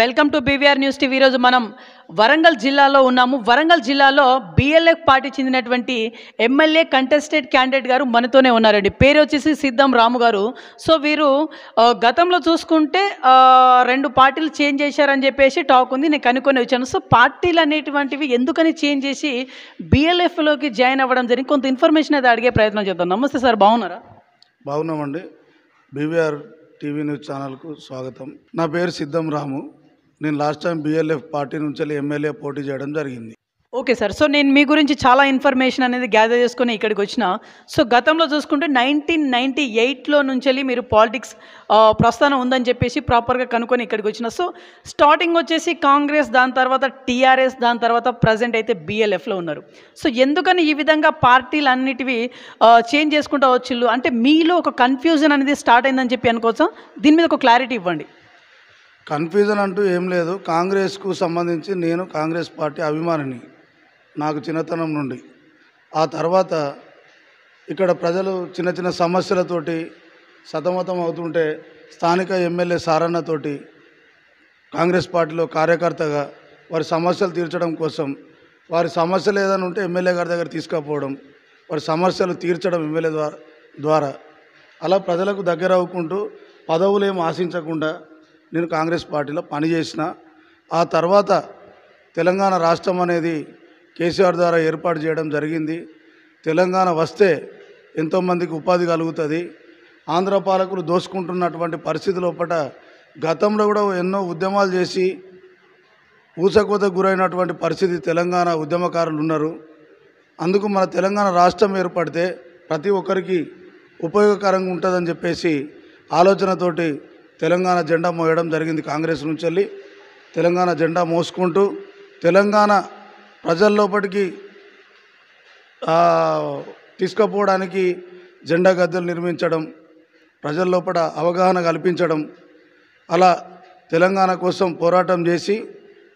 welcome to BVR news TV ఈరోజు మనం వరంగల్ జిల్లాలో ఉన్నాము వరంగల్ జిల్లాలో బిఎల్ఎఫ్ పార్టీ చెందినటువంటి ఎమ్మెల్యే కంటెస్టెడ్ క్యాండిడేట్ గారు మనతోనే ఉన్నారండి పేరు వచ్చేసి సిద్ధం రాము గారు సో వీరు గతంలో చూసుకుంటే రెండు పార్టీలు చేంజ్ చేశారని చెప్పేసి టాక్ ఉంది నేను కనుక్కొని వచ్చాను సో పార్టీలు అనేటువంటివి ఎందుకని చేంజ్ చేసి బిఎల్ఎఫ్లోకి జాయిన్ అవ్వడం జరిగింది కొంత ఇన్ఫర్మేషన్ అది అడిగే ప్రయత్నం చేద్దాం నమస్తే సార్ బాగున్నారా బాగున్నామండి బీవీఆర్ టీవీ న్యూస్ ఛానల్కు స్వాగతం నా పేరు సిద్ధం రాము నేను లాస్ట్ టైం బిఎల్ఎఫ్ పార్టీ నుంచి ఎమ్మెల్యే పోటీ చేయడం జరిగింది ఓకే సార్ సో నేను మీ గురించి చాలా ఇన్ఫర్మేషన్ అనేది గ్యాదర్ చేసుకుని ఇక్కడికి వచ్చిన సో గతంలో చూసుకుంటే నైన్టీన్ నైంటీ ఎయిట్లో నుంచి వెళ్ళి మీరు పాలిటిక్స్ ప్రస్థానం ఉందని చెప్పేసి ప్రాపర్గా కనుక్కొని ఇక్కడికి వచ్చిన సో స్టార్టింగ్ వచ్చేసి కాంగ్రెస్ దాని తర్వాత టీఆర్ఎస్ దాని తర్వాత ప్రజెంట్ అయితే బీఎల్ఎఫ్లో ఉన్నారు సో ఎందుకని ఈ విధంగా పార్టీలు అన్నిటివి చేంజ్ చేసుకుంటూ వచ్చిళ్ళు అంటే మీలో ఒక కన్ఫ్యూజన్ అనేది స్టార్ట్ అయిందని చెప్పి అనుకోసం దీని మీద ఒక క్లారిటీ ఇవ్వండి కన్ఫ్యూజన్ అంటూ ఏం లేదు కాంగ్రెస్కు సంబంధించి నేను కాంగ్రెస్ పార్టీ అభిమానిని నాకు చిన్నతనం నుండి ఆ తర్వాత ఇక్కడ ప్రజలు చిన్న చిన్న సమస్యలతోటి సతమతం అవుతుంటే స్థానిక ఎమ్మెల్యే సారన్నతోటి కాంగ్రెస్ పార్టీలో కార్యకర్తగా వారి సమస్యలు తీర్చడం కోసం వారి సమస్యలు ఏదైనా ఉంటే ఎమ్మెల్యే గారి దగ్గర తీసుకుపోవడం వారి సమస్యలు తీర్చడం ఎమ్మెల్యే ద్వారా ద్వారా అలా ప్రజలకు దగ్గర అవ్వకుంటూ పదవులు ఏం ఆశించకుండా నేను కాంగ్రెస్ పార్టీలో పనిచేసిన ఆ తర్వాత తెలంగాణ రాష్ట్రం అనేది కేసీఆర్ ద్వారా ఏర్పాటు చేయడం జరిగింది తెలంగాణ వస్తే ఎంతోమందికి ఉపాధి కలుగుతుంది ఆంధ్ర పాలకులు దోసుకుంటున్నటువంటి పరిస్థితి లోపల గతంలో కూడా ఎన్నో ఉద్యమాలు చేసి ఊసకోత గురైనటువంటి పరిస్థితి తెలంగాణ ఉద్యమకారులు ఉన్నారు అందుకు మన తెలంగాణ రాష్ట్రం ఏర్పడితే ప్రతి ఒక్కరికి ఉపయోగకరంగా ఉంటుందని చెప్పేసి ఆలోచనతోటి తెలంగాణ జెండా మోయడం జరిగింది కాంగ్రెస్ నుంచి వెళ్ళి తెలంగాణ జెండా మోసుకుంటూ తెలంగాణ ప్రజల్లోపటికి తీసుకుపోవడానికి జెండా గద్దెలు నిర్మించడం ప్రజల్లోపట అవగాహన కల్పించడం అలా తెలంగాణ కోసం పోరాటం చేసి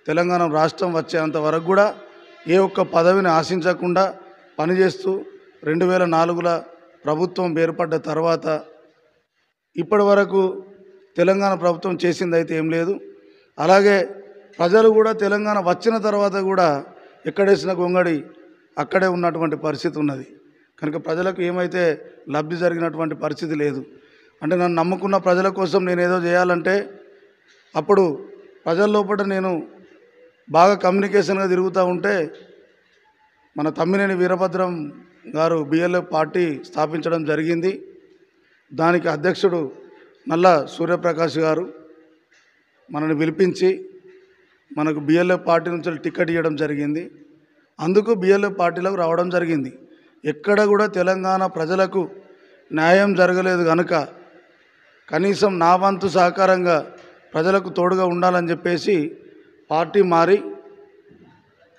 తెలంగాణ రాష్ట్రం వచ్చేంత వరకు కూడా ఏ ఒక్క పదవిని ఆశించకుండా పనిచేస్తూ రెండు వేల నాలుగుల ప్రభుత్వం ఏర్పడ్డ తర్వాత ఇప్పటి వరకు తెలంగాణ ప్రభుత్వం చేసింది అయితే ఏం లేదు అలాగే ప్రజలు కూడా తెలంగాణ వచ్చిన తర్వాత కూడా ఎక్కడేసిన గొంగడి అక్కడే ఉన్నటువంటి పరిస్థితి ఉన్నది కనుక ప్రజలకు ఏమైతే లబ్ధి జరిగినటువంటి పరిస్థితి లేదు అంటే నన్ను నమ్ముకున్న ప్రజల కోసం నేను ఏదో చేయాలంటే అప్పుడు ప్రజల లోపల నేను బాగా కమ్యూనికేషన్గా తిరుగుతూ ఉంటే మన తమ్మినేని వీరభద్రం గారు బిఎల్ఎఫ్ పార్టీ స్థాపించడం జరిగింది దానికి అధ్యక్షుడు నల్ల సూర్యప్రకాష్ గారు మనని పిలిపించి మనకు బిఎల్ఎఫ్ పార్టీ నుంచి టికెట్ ఇవ్వడం జరిగింది అందుకు బిఎల్ఎఫ్ పార్టీలోకి రావడం జరిగింది ఎక్కడ కూడా తెలంగాణ ప్రజలకు న్యాయం జరగలేదు కనుక కనీసం నా వంతు సహకారంగా ప్రజలకు తోడుగా ఉండాలని చెప్పేసి పార్టీ మారి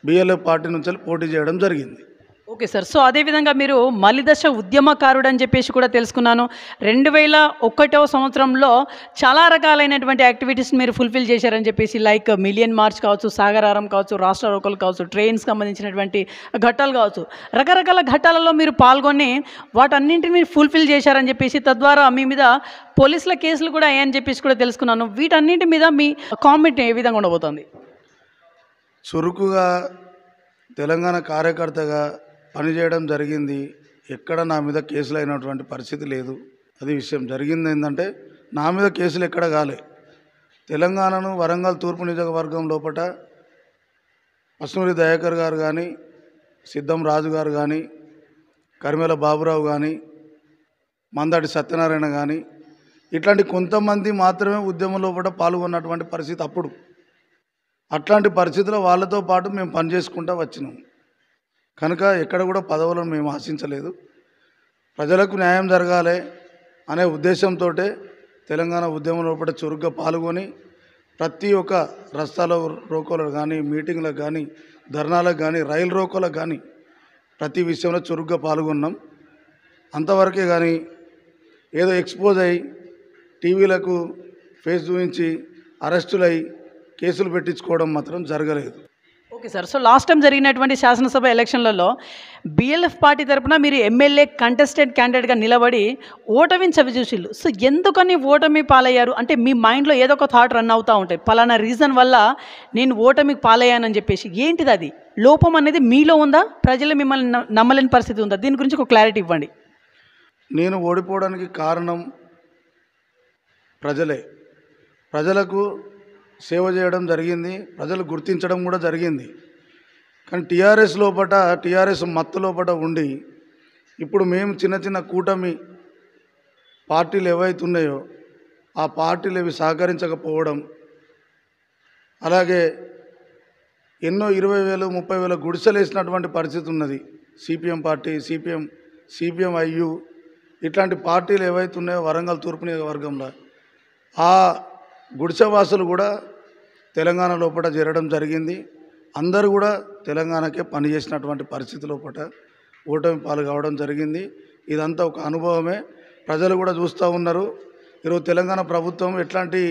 బిఎల్ఎఫ్ పార్టీ నుంచి పోటీ చేయడం జరిగింది ఓకే సార్ సో అదేవిధంగా మీరు మలిదశ ఉద్యమకారుడు అని చెప్పేసి కూడా తెలుసుకున్నాను రెండు వేల ఒకటవ సంవత్సరంలో చాలా రకాలైనటువంటి యాక్టివిటీస్ మీరు ఫుల్ఫిల్ చేశారని చెప్పేసి లైక్ మిలియన్ మార్చ్ కావచ్చు సాగరారం కావచ్చు రాష్ట్ర రోకలు కావచ్చు ట్రైన్స్ సంబంధించినటువంటి ఘట్టాలు కావచ్చు రకరకాల ఘట్టాలలో మీరు పాల్గొని వాటన్నింటిని మీరు ఫుల్ఫిల్ చేశారని చెప్పేసి తద్వారా మీ మీద పోలీసుల కేసులు కూడా అయ్యాయని చెప్పేసి కూడా తెలుసుకున్నాను వీటన్నింటి మీద మీ కామెంట్ ఏ విధంగా ఉండబోతోంది చురుకుగా తెలంగాణ కార్యకర్తగా పనిచేయడం జరిగింది ఎక్కడ నా మీద కేసులు అయినటువంటి పరిస్థితి లేదు అది విషయం జరిగింది ఏంటంటే నా మీద కేసులు ఎక్కడ కాలే తెలంగాణను వరంగల్ తూర్పు నియోజకవర్గం లోపల పసునూరి దయాకర్ గారు కానీ సిద్ధం రాజు గారు కానీ కరిమేల బాబురావు కానీ మందాటి సత్యనారాయణ కానీ ఇట్లాంటి కొంతమంది మాత్రమే ఉద్యమం లోపల పాల్గొన్నటువంటి పరిస్థితి అప్పుడు అట్లాంటి పరిస్థితుల్లో వాళ్ళతో పాటు మేము పనిచేసుకుంటూ వచ్చినాము కనుక ఎక్కడ కూడా పదవులను మేము ఆశించలేదు ప్రజలకు న్యాయం జరగాలి అనే ఉద్దేశంతో తెలంగాణ ఉద్యమంలో కూడా చురుగ్గా పాల్గొని ప్రతి ఒక్క రస్తాల రోకోలకు కానీ మీటింగ్లకు కానీ ధర్నాలకు కానీ రైలు రోకోలకు కానీ ప్రతి విషయంలో చురుగ్గా పాల్గొన్నాం అంతవరకే కానీ ఏదో ఎక్స్పోజ్ అయ్యి టీవీలకు ఫేస్ చూపించి అరెస్టులై కేసులు పెట్టించుకోవడం మాత్రం జరగలేదు okay sir so last time జరిగినటువంటి శాసనసభ ఎలక్షన్లలో బిఎల్ఎఫ్ పార్టీ తరపున మీరు ఎమ్మెల్యే కంటెస్టెంట్ క్యాండిడేట్గా నిలబడి ఓటమిని చవిచూసిళ్ళు సో ఎందుకని ఓటమి పాలయ్యారు అంటే మీ మైండ్లో ఏదో ఒక థాట్ రన్ అవుతూ ఉంటాయి పలానా రీజన్ వల్ల నేను ఓటమికి పాలయ్యానని చెప్పేసి ఏంటిది అది లోపం అనేది మీలో ఉందా ప్రజలు మిమ్మల్ని నమ్మలేని పరిస్థితి ఉందా దీని గురించి ఒక క్లారిటీ ఇవ్వండి నేను ఓడిపోవడానికి కారణం ప్రజలే ప్రజలకు సేవ చేయడం జరిగింది ప్రజలు గుర్తించడం కూడా జరిగింది కానీ టీఆర్ఎస్ లోపట టీఆర్ఎస్ మత్తు లోపల ఉండి ఇప్పుడు మేము చిన్న చిన్న కూటమి పార్టీలు ఏవైతే ఉన్నాయో ఆ పార్టీలు ఇవి సహకరించకపోవడం అలాగే ఎన్నో ఇరవై వేలు ముప్పై వేల గుడిసెలేసినటువంటి పరిస్థితి ఉన్నది సిపిఎం పార్టీ సిపిఎం సిపిఎం ఐయు ఇట్లాంటి పార్టీలు ఏవైతే ఉన్నాయో వరంగల్ తూర్పు నియోజకవర్గంలో ఆ గుడిసెవాసులు కూడా తెలంగాణ లోపల చేరడం జరిగింది అందరూ కూడా తెలంగాణకే పనిచేసినటువంటి పరిస్థితి లోపల ఓటమి పాలు కావడం జరిగింది ఇదంతా ఒక అనుభవమే ప్రజలు కూడా చూస్తూ ఉన్నారు ఈరోజు తెలంగాణ ప్రభుత్వం ఎట్లాంటి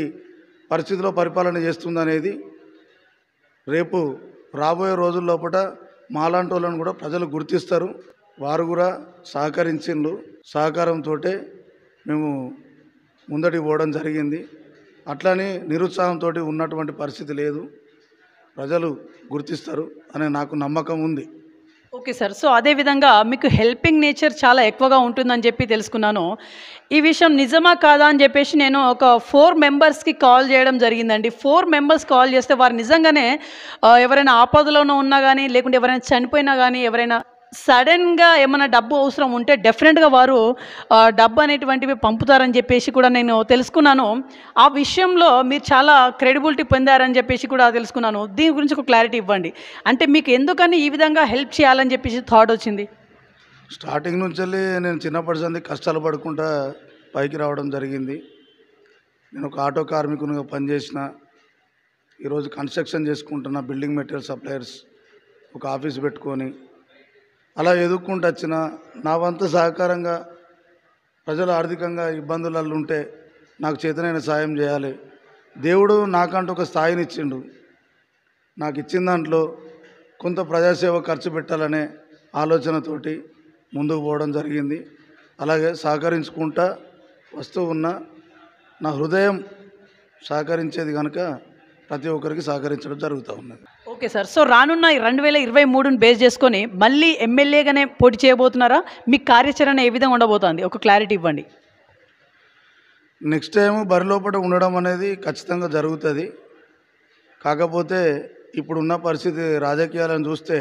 పరిస్థితిలో పరిపాలన చేస్తుందనేది రేపు రాబోయే రోజుల లోపల మాలాంటి వాళ్ళని కూడా ప్రజలు గుర్తిస్తారు వారు కూడా సహకరించిండ్రు సహకారంతో మేము ముందటికి పోవడం జరిగింది అట్లానే నిరుత్సాహంతో ఉన్నటువంటి పరిస్థితి లేదు ప్రజలు గుర్తిస్తారు అనే నాకు నమ్మకం ఉంది ఓకే సార్ సో అదే విధంగా మీకు హెల్పింగ్ నేచర్ చాలా ఎక్కువగా ఉంటుందని చెప్పి తెలుసుకున్నాను ఈ విషయం నిజమా కాదా అని చెప్పేసి నేను ఒక ఫోర్ మెంబర్స్కి కాల్ చేయడం జరిగిందండి ఫోర్ మెంబర్స్ కాల్ చేస్తే వారు నిజంగానే ఎవరైనా ఆపదలోనో ఉన్నా కానీ లేకుంటే ఎవరైనా చనిపోయినా కానీ ఎవరైనా సడన్గా ఏమైనా డబ్బు అవసరం ఉంటే డెఫినెట్గా వారు డబ్బు అనేటువంటివి పంపుతారని చెప్పేసి కూడా నేను తెలుసుకున్నాను ఆ విషయంలో మీరు చాలా క్రెడిబిలిటీ పొందారని చెప్పేసి కూడా తెలుసుకున్నాను దీని గురించి ఒక క్లారిటీ ఇవ్వండి అంటే మీకు ఎందుకని ఈ విధంగా హెల్ప్ చేయాలని చెప్పేసి థాట్ వచ్చింది స్టార్టింగ్ నుంచి నేను చిన్నప్పటి సంది కష్టాలు పడకుండా పైకి రావడం జరిగింది నేను ఒక ఆటో కార్మికునిగా పనిచేసిన ఈరోజు కన్స్ట్రక్షన్ చేసుకుంటున్న బిల్డింగ్ మెటీరియల్ సప్లయర్స్ ఒక ఆఫీస్ పెట్టుకొని అలా ఎదుర్కొంటూ వచ్చిన నా వంతు సహకారంగా ప్రజలు ఆర్థికంగా ఇబ్బందులలో ఉంటే నాకు చేతనైన సాయం చేయాలి దేవుడు నాకంటూ ఒక స్థాయిని ఇచ్చిండు నాకు ఇచ్చిన దాంట్లో కొంత ప్రజాసేవ ఖర్చు పెట్టాలనే ఆలోచనతోటి ముందుకు పోవడం జరిగింది అలాగే సహకరించుకుంటా వస్తూ ఉన్న నా హృదయం సహకరించేది కనుక ప్రతి ఒక్కరికి సహకరించడం జరుగుతూ ఉన్నది ఓకే సార్ సో రానున్న రెండు వేల ఇరవై మూడును బేస్ చేసుకొని మళ్ళీ ఎమ్మెల్యేగానే పోటీ చేయబోతున్నారా మీ కార్యాచరణ ఏ విధంగా ఉండబోతోంది ఒక క్లారిటీ ఇవ్వండి నెక్స్ట్ టైం బరిలోపట ఉండడం అనేది ఖచ్చితంగా జరుగుతుంది కాకపోతే ఇప్పుడున్న పరిస్థితి రాజకీయాలను చూస్తే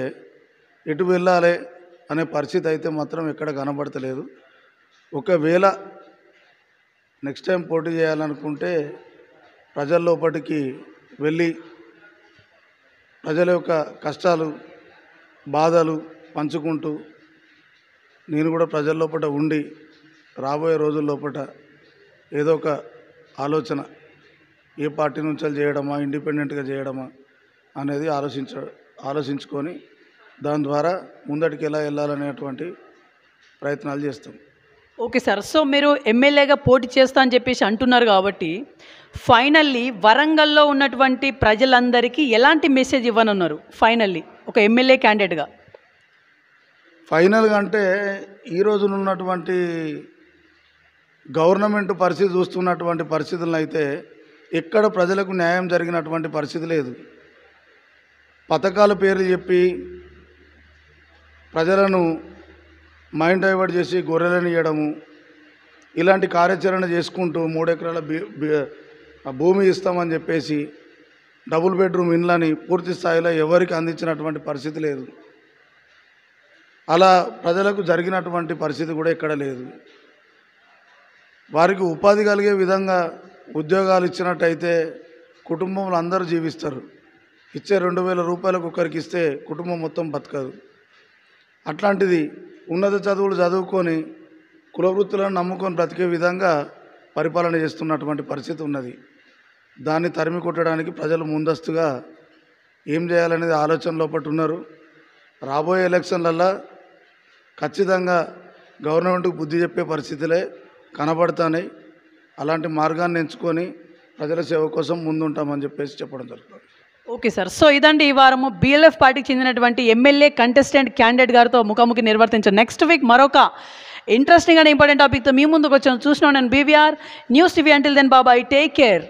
ఎటు వెళ్ళాలి అనే పరిస్థితి అయితే మాత్రం ఎక్కడ కనబడతలేదు ఒకవేళ నెక్స్ట్ టైం పోటీ చేయాలనుకుంటే ప్రజల్లోపటికి వెళ్ళి ప్రజల యొక్క కష్టాలు బాధలు పంచుకుంటూ నేను కూడా ప్రజల లోపల ఉండి రాబోయే రోజుల లోపల ఏదో ఒక ఆలోచన ఏ పార్టీ నుంచి చేయడమా ఇండిపెండెంట్గా చేయడమా అనేది ఆలోచించ ఆలోచించుకొని దాని ద్వారా ముందటికి ఎలా వెళ్ళాలనేటువంటి ప్రయత్నాలు చేస్తాం ఓకే సార్ సో మీరు ఎమ్మెల్యేగా పోటీ చేస్తా అని చెప్పేసి అంటున్నారు కాబట్టి ఫైనల్లీ వరంగల్లో ఉన్నటువంటి ప్రజలందరికీ ఎలాంటి మెసేజ్ ఇవ్వనున్నారు ఫైనల్లీ ఒక ఎమ్మెల్యే క్యాండిడేట్గా ఫైనల్గా అంటే ఈ ఉన్నటువంటి గవర్నమెంట్ పరిస్థితి చూస్తున్నటువంటి పరిస్థితులను అయితే ఎక్కడ ప్రజలకు న్యాయం జరిగినటువంటి పరిస్థితి లేదు పథకాల పేర్లు చెప్పి ప్రజలను మైండ్ డైవర్ట్ చేసి గొర్రెలను ఇవ్వడము ఇలాంటి కార్యాచరణ చేసుకుంటూ మూడెకరాల భూమి ఇస్తామని చెప్పేసి డబుల్ బెడ్రూమ్ ఇండ్లని పూర్తి స్థాయిలో ఎవరికి అందించినటువంటి పరిస్థితి లేదు అలా ప్రజలకు జరిగినటువంటి పరిస్థితి కూడా ఇక్కడ లేదు వారికి ఉపాధి కలిగే విధంగా ఉద్యోగాలు ఇచ్చినట్టయితే కుటుంబంలో అందరూ జీవిస్తారు ఇచ్చే రెండు వేల రూపాయలకు ఒకరికి ఇస్తే కుటుంబం మొత్తం బతకదు అట్లాంటిది ఉన్నత చదువులు చదువుకొని కులవృత్తులను నమ్ముకొని బ్రతికే విధంగా పరిపాలన చేస్తున్నటువంటి పరిస్థితి ఉన్నది దాన్ని తరిమి కొట్టడానికి ప్రజలు ముందస్తుగా ఏం చేయాలనేది ఆలోచన లోపల ఉన్నారు రాబోయే ఎలక్షన్లల్లో ఖచ్చితంగా గవర్నమెంట్కు బుద్ధి చెప్పే పరిస్థితులే కనబడతాయి అలాంటి మార్గాన్ని ఎంచుకొని ప్రజల సేవ కోసం ముందుంటామని చెప్పేసి చెప్పడం జరుగుతుంది ఓకే సార్ సో ఇదండి ఈ వారము బిఎల్ఎఫ్ పార్టీకి చెందినటువంటి ఎమ్మెల్యే కంటెస్టెంట్ క్యాండిడేట్ గారితో ముఖాముఖి నిర్వర్తించారు నెక్స్ట్ వీక్ మరొక ఇంట్రెస్టింగ్ అండ్ ఇంపార్టెంట్ టాపిక్తో మీ ముందుకు వచ్చాను చూసినాను నేను BVR news TV until then బాబాయ్ టేక్ కేర్